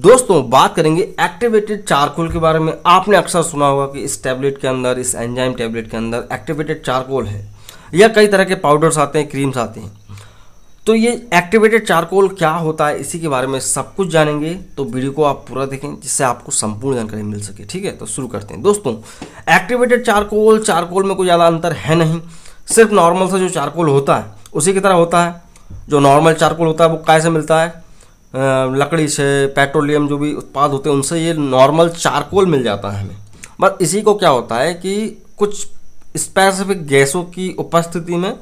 दोस्तों बात करेंगे एक्टिवेटेड चारकोल के बारे में आपने अक्सर सुना होगा कि इस टैबलेट के अंदर इस एंजाइम टैबलेट के अंदर एक्टिवेटेड चारकोल है या कई तरह के पाउडर्स आते हैं क्रीम्स आते हैं तो ये एक्टिवेटेड चारकोल क्या होता है इसी के बारे में सब कुछ जानेंगे तो वीडियो को आप पूरा देखें जिससे आपको संपूर्ण जानकारी मिल सके ठीक है तो शुरू करते हैं दोस्तों एक्टिवेटेड चारकोल चारकोल में कोई ज़्यादा अंतर है नहीं सिर्फ नॉर्मल सा जो चारकोल होता है उसी की तरह होता है जो नॉर्मल चारकोल होता है वो कैसे मिलता है लकड़ी से पेट्रोलियम जो भी उत्पाद होते हैं उनसे ये नॉर्मल चारकोल मिल जाता है हमें बस इसी को क्या होता है कि कुछ स्पेसिफिक गैसों की उपस्थिति में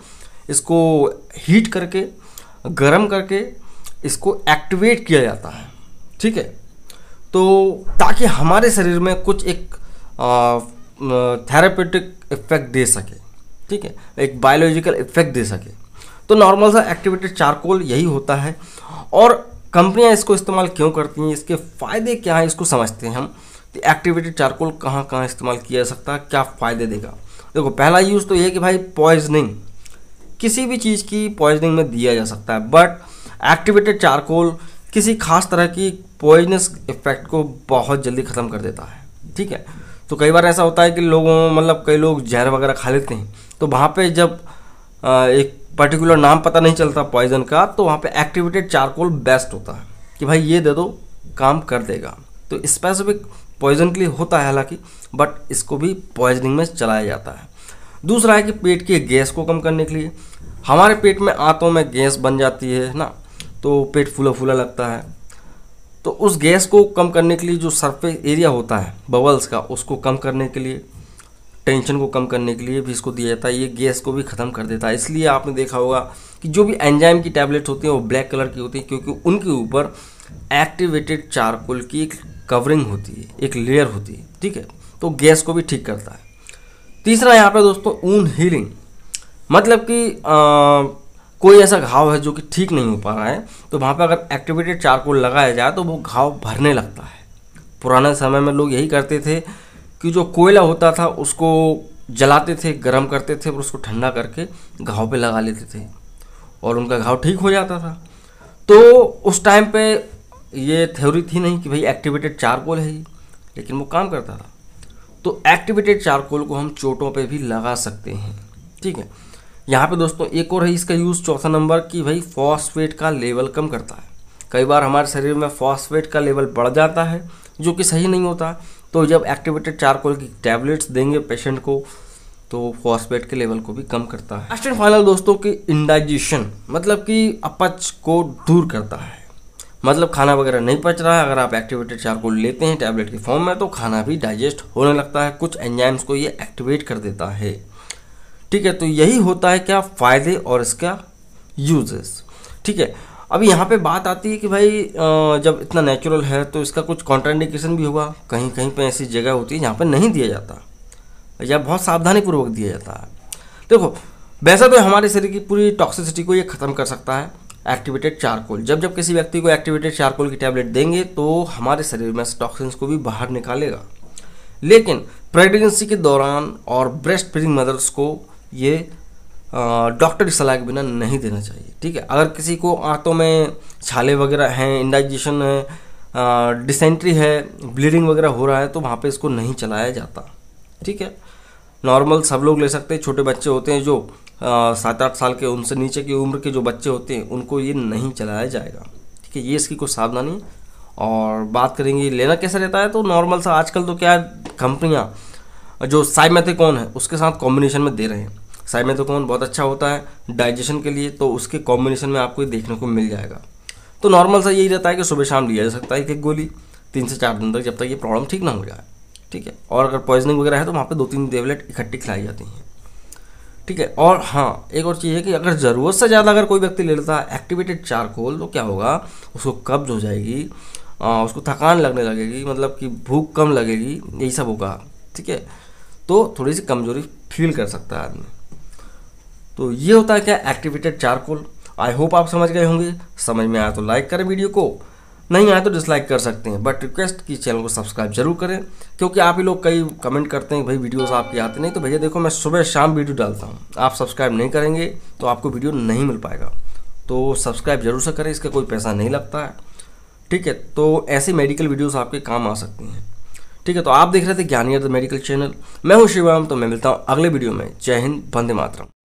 इसको हीट करके गर्म करके इसको एक्टिवेट किया जाता है ठीक है तो ताकि हमारे शरीर में कुछ एक थेरेपेटिक इफेक्ट दे सके ठीक है एक बायोलॉजिकल इफेक्ट दे सके तो नॉर्मल सा एक्टिवेटेड चारकोल यही होता है और कंपनियां इसको इस्तेमाल क्यों करती हैं इसके फ़ायदे क्या हैं इसको समझते हैं हम तो एक्टिवेटेड चारकोल कहाँ कहाँ इस्तेमाल किया जा सकता है क्या फ़ायदे देगा देखो पहला यूज़ तो ये कि भाई पॉइजनिंग किसी भी चीज़ की पॉइजनिंग में दिया जा सकता है बट एक्टिवेटेड चारकोल किसी खास तरह की पॉइजनस इफेक्ट को बहुत जल्दी ख़त्म कर देता है ठीक है तो कई बार ऐसा होता है कि लोगों मतलब कई लोग जहर वगैरह खा लेते हैं तो वहाँ पे जब एक पर्टिकुलर नाम पता नहीं चलता पॉइजन का तो वहाँ पे एक्टिवेटेड चारकोल बेस्ट होता है कि भाई ये दे दो काम कर देगा तो स्पेसिफिक पॉइजन के लिए होता है हालांकि बट इसको भी पॉइजनिंग में चलाया जाता है दूसरा है कि पेट के गैस को कम करने के लिए हमारे पेट में आंतों में गैस बन जाती है ना तो पेट फूला फूला लगता है तो उस गैस को कम करने के लिए जो सरफेस एरिया होता है बबल्स का उसको कम करने के लिए टेंशन को कम करने के लिए भी इसको दिया जाता है ये गैस को भी ख़त्म कर देता है इसलिए आपने देखा होगा कि जो भी एंजाइम की टैबलेट होती हैं वो ब्लैक कलर की होती हैं क्योंकि उनके ऊपर एक्टिवेटेड चारकोल की एक कवरिंग होती है एक लेयर होती है ठीक है तो गैस को भी ठीक करता है तीसरा यहाँ पर दोस्तों ऊन हीलिंग मतलब कि कोई ऐसा घाव है जो कि ठीक नहीं हो पा रहा है तो वहाँ पर अगर एक्टिवेटेड चारकोल लगाया जाए तो वो घाव भरने लगता है पुराने समय में लोग यही करते थे कि जो कोयला होता था उसको जलाते थे गर्म करते थे और उसको ठंडा करके घाव पे लगा लेते थे और उनका घाव ठीक हो जाता था तो उस टाइम पे ये थ्योरी थी नहीं कि भाई एक्टिवेटेड चारकोल है ही लेकिन वो काम करता था तो एक्टिवेटेड चारकोल को हम चोटों पे भी लगा सकते हैं ठीक है यहाँ पे दोस्तों एक और है इसका यूज़ चौथा नंबर कि भाई फॉस्फेट का लेवल कम करता है कई बार हमारे शरीर में फॉस्फेट का लेवल बढ़ जाता है जो कि सही नहीं होता तो जब एक्टिवेटेड चारकोल की टैबलेट्स देंगे पेशेंट को तो फॉस्फेट के लेवल को भी कम करता है लास्ट एंड फाइनल दोस्तों की इंडाइजेशन मतलब कि अपच को दूर करता है मतलब खाना वगैरह नहीं पच रहा है अगर आप एक्टिवेटेड चारकोल लेते हैं टैबलेट के फॉर्म में तो खाना भी डाइजेस्ट होने लगता है कुछ एंजाइम्स को ये एक्टिवेट कर देता है ठीक है तो यही होता है क्या फ़ायदे और इसका यूजेस ठीक है अब यहाँ पे बात आती है कि भाई जब इतना नेचुरल है तो इसका कुछ कॉन्ट्राइंडिकेशन भी होगा कहीं कहीं पे ऐसी जगह होती है जहाँ पर नहीं दिया जाता या बहुत सावधानीपूर्वक दिया जाता है देखो वैसा तो हमारे शरीर की पूरी टॉक्सिसिटी को ये ख़त्म कर सकता है एक्टिवेटेड चारकोल जब जब किसी व्यक्ति को एक्टिवेटेड चारकोल की टैबलेट देंगे तो हमारे शरीर में टॉक्सिन्स को भी बाहर निकालेगा लेकिन प्रेगनेंसी के दौरान और ब्रेस्ट फीडिंग मदर्स को ये डॉक्टर की सलाह के बिना नहीं देना चाहिए ठीक है अगर किसी को आंतों में छाले वगैरह हैं इंडाइजेशन है डिसेंट्री है ब्लीडिंग वगैरह हो रहा है तो वहाँ पे इसको नहीं चलाया जाता ठीक है नॉर्मल सब लोग ले सकते हैं छोटे बच्चे होते हैं जो सात आठ साल के उनसे नीचे की उम्र के जो बच्चे होते हैं उनको ये नहीं चलाया जाएगा ठीक है ये इसकी कुछ सावधानी और बात करेंगे लेना कैसे रहता है तो नॉर्मल सा आजकल तो क्या कंपनियाँ जो साइमेथिकॉन है उसके साथ कॉम्बिनेशन में दे रहे हैं साइमेथोकोन तो बहुत अच्छा होता है डाइजेशन के लिए तो उसके कॉम्बिनेशन में आपको ये देखने को मिल जाएगा तो नॉर्मल सा यही रहता है कि सुबह शाम लिया जा सकता है एक एक गोली तीन से चार दिन तक जब तक ये प्रॉब्लम ठीक ना हो जाए ठीक है और अगर पॉइजनिंग वगैरह है तो वहाँ पर दो तीन टेबलेट इकट्ठी खिलाई जाती हैं ठीक है और हाँ एक और चीज़ है कि अगर ज़रूरत से ज़्यादा अगर कोई व्यक्ति ले लेता है एक्टिवेटेड चारकोल तो क्या होगा उसको कब्ज हो जाएगी आ, उसको थकान लगने लगेगी मतलब कि भूख कम लगेगी यही सब होगा ठीक है तो थोड़ी सी कमज़ोरी फील कर सकता है आदमी तो ये होता है क्या एक्टिवेटेड चारकोल आई होप आप समझ गए होंगे समझ में आया तो लाइक करें वीडियो को नहीं आया तो डिसलाइक कर सकते हैं बट रिक्वेस्ट कि चैनल को सब्सक्राइब जरूर करें क्योंकि आप ही लोग कई कमेंट करते हैं भाई वीडियोस आपके आते नहीं तो भैया देखो मैं सुबह शाम वीडियो डालता हूँ आप सब्सक्राइब नहीं करेंगे तो आपको वीडियो नहीं मिल पाएगा तो सब्सक्राइब जरूर से करें इसका कोई पैसा नहीं लगता है ठीक है तो ऐसे मेडिकल वीडियोज़ आपके काम आ सकती हैं ठीक है तो आप देख रहे थे ज्ञानियर द मेडिकल चैनल मैं हूँ शिवम तो मैं मिलता हूँ अगले वीडियो में जय हिंद बंदे मातरम